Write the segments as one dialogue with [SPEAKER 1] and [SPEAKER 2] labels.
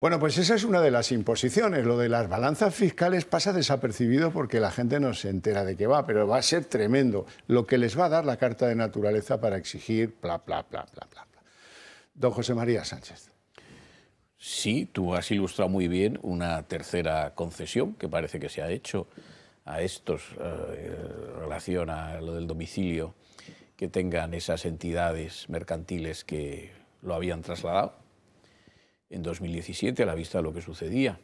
[SPEAKER 1] Bueno, pues esa es una de las imposiciones. Lo de las balanzas fiscales pasa desapercibido porque la gente no se entera de qué va, pero va a ser tremendo lo que les va a dar la Carta de Naturaleza para exigir bla, bla, bla, bla, bla. Don José María Sánchez. Sí, tú has ilustrado muy bien una tercera concesión que parece que se ha hecho a estos eh, en relación a lo del domicilio que tengan esas entidades mercantiles que lo habían trasladado en 2017 a la vista de lo que sucedía.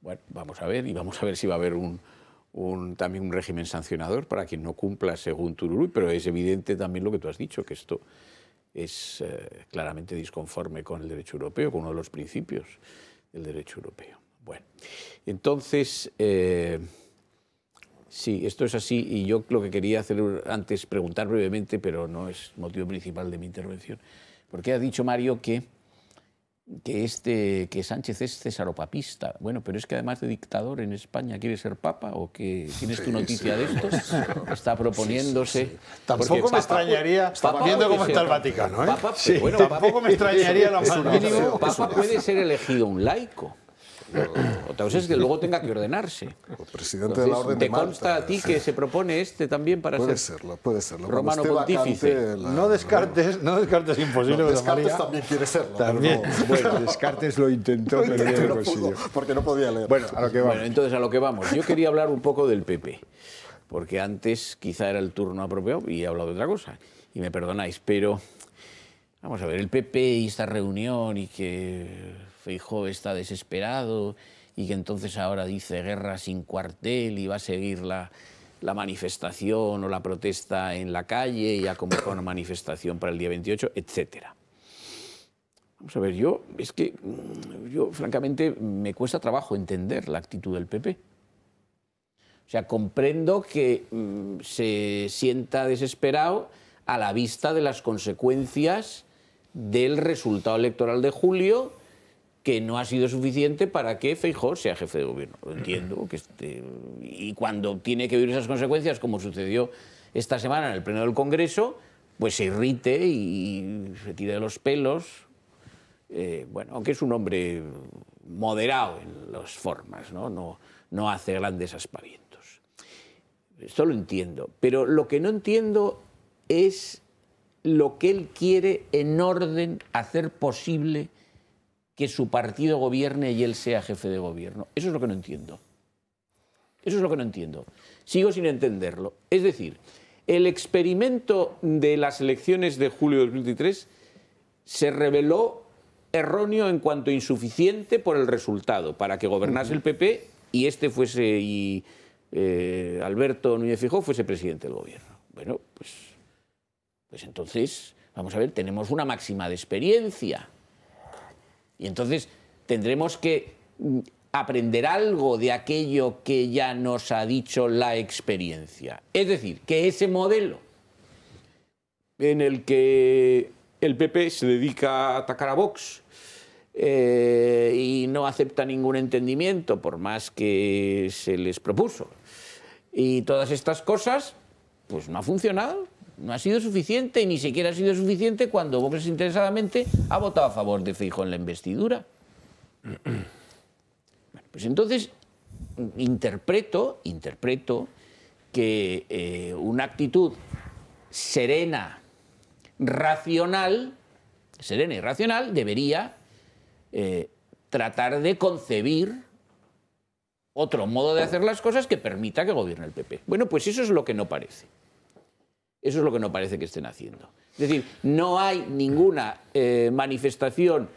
[SPEAKER 1] Bueno, vamos a ver, y vamos a ver si va a haber un, también un régimen sancionador para quien no cumpla según Tururuy, pero es evidente también lo que tú has dicho, que esto es eh, claramente disconforme con el derecho europeo, con uno de los principios del derecho europeo. Bueno, entonces, eh, sí, esto es así y yo lo que quería hacer antes, preguntar brevemente, pero no es motivo principal de mi intervención, porque ha dicho Mario que que, este, que Sánchez es cesaropapista. Bueno, pero es que además de dictador en España quiere ser papa o que tienes tu noticia de esto. está proponiéndose. Tampoco me extrañaría, está viendo cómo está el Vaticano. ¿eh? tampoco me extrañaría lo Papa puede ser elegido un laico. Otra cosa es que luego tenga que ordenarse. El presidente de la Orden de ¿Te consta a ti que se propone este también para puede ser? Serlo, puede serlo. Romano Pontífice. No descartes, no descartes imposible. descartes también quiere serlo. Bueno, descartes lo intentó, pero no consiguió. porque no podía leer. Bueno, Bueno, entonces a lo que vamos. Yo quería hablar un poco del PP, porque antes quizá era el turno apropiado y he hablado de otra cosa, y me perdonáis, pero Vamos a ver, el PP y esta reunión y que Feijó está desesperado y que entonces ahora dice guerra sin cuartel y va a seguir la, manifestación o la protesta en la calle y ha convocado una manifestación para el día 28, etcétera. Vamos a ver, yo es que mm, yo francamente me cuesta trabajo entender la actitud del PP. O sea, comprendo que mm, se sienta desesperado a la vista de las consecuencias del resultado electoral de julio que no ha sido suficiente para que Feijóo sea jefe de gobierno. Lo entiendo. Que este, y cuando tiene que vivir esas consecuencias, como sucedió esta semana en el Pleno del Congreso, pues se irrite y se tira de los pelos. Eh, bueno, aunque es un hombre moderado en las formas, ¿no? No, no hace grandes aspavientos. Esto lo entiendo. Pero lo que no entiendo es lo que él quiere en orden hacer posible que su partido gobierne y él sea jefe de gobierno. Eso es lo que no entiendo. Eso es lo que no entiendo. Sigo sin entenderlo. Es decir, el experimento de las elecciones de julio de 2023 se reveló erróneo en cuanto insuficiente por el resultado, para que gobernase el PP y este fuese y eh, Alberto Núñez Fijó fuese presidente del gobierno. Bueno, pues pues entonces, vamos a ver, tenemos una máxima de experiencia. Y entonces tendremos que mm, aprender algo de aquello que ya nos ha dicho la experiencia. Es decir, que ese modelo en el que el PP se dedica a atacar a Vox eh, y no acepta ningún entendimiento por más que se les propuso, y todas estas cosas, pues no ha funcionado. No ha sido suficiente y ni siquiera ha sido suficiente cuando Vox interesadamente, ha votado a favor de Fijo en la investidura. pues entonces interpreto, interpreto que eh, una actitud serena, racional, serena y racional, debería eh, tratar de concebir otro modo de hacer las cosas que permita que gobierne el PP. Bueno, pues eso es lo que no parece. Eso es lo que no parece que estén haciendo. Es decir, no hay ninguna eh, manifestación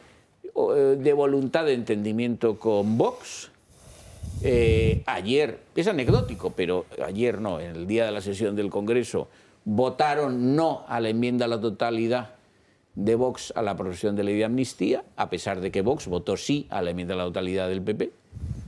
[SPEAKER 1] eh, de voluntad de entendimiento con Vox. Eh, ayer, es anecdótico, pero ayer no, en el día de la sesión del Congreso, votaron no a la enmienda a la totalidad de Vox a la aprobación de ley de amnistía, a pesar de que Vox votó sí a la enmienda a la totalidad del PP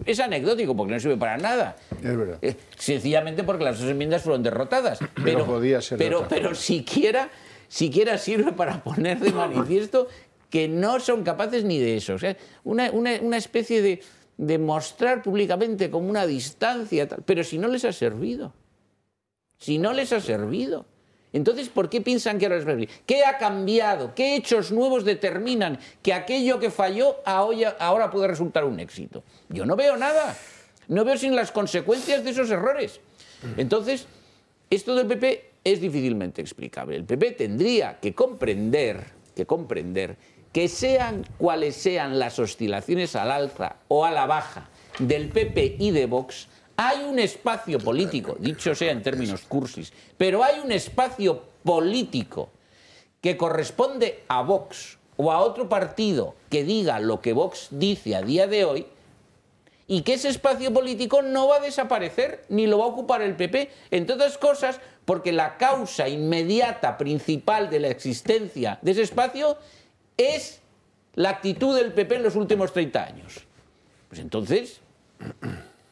[SPEAKER 1] es anecdótico porque no sirve para nada. Es verdad. Eh, sencillamente porque las dos enmiendas fueron derrotadas. Pero, podía ser pero, siquiera, siquiera sirve para poner de manifiesto que no son capaces ni de eso. una, una especie de, mostrar públicamente como una distancia, tal. pero si no les ha servido. Si no les ha servido. Entonces, ¿por qué piensan que ahora es ¿Qué ha cambiado? ¿Qué hechos nuevos determinan que aquello que falló ahora puede resultar un éxito? Yo no veo nada. No veo sin las consecuencias de esos errores. Entonces, esto del PP es difícilmente explicable. El PP tendría que comprender, que comprender que sean cuales sean las oscilaciones al alza o a la baja del PP y de Vox, hay un espacio político, dicho sea en términos cursis, pero hay un espacio político que corresponde a Vox o a otro partido que diga lo que Vox dice a día de hoy y que ese espacio político no va a desaparecer ni lo va a ocupar el PP, entre otras cosas porque la causa inmediata principal de la existencia de ese espacio es la actitud del PP en los últimos 30 años. Pues entonces,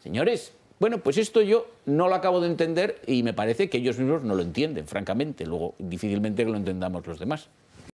[SPEAKER 1] señores, bueno, pues esto yo no lo acabo de entender y me parece que ellos mismos no lo entienden, francamente. Luego, difícilmente lo entendamos los demás.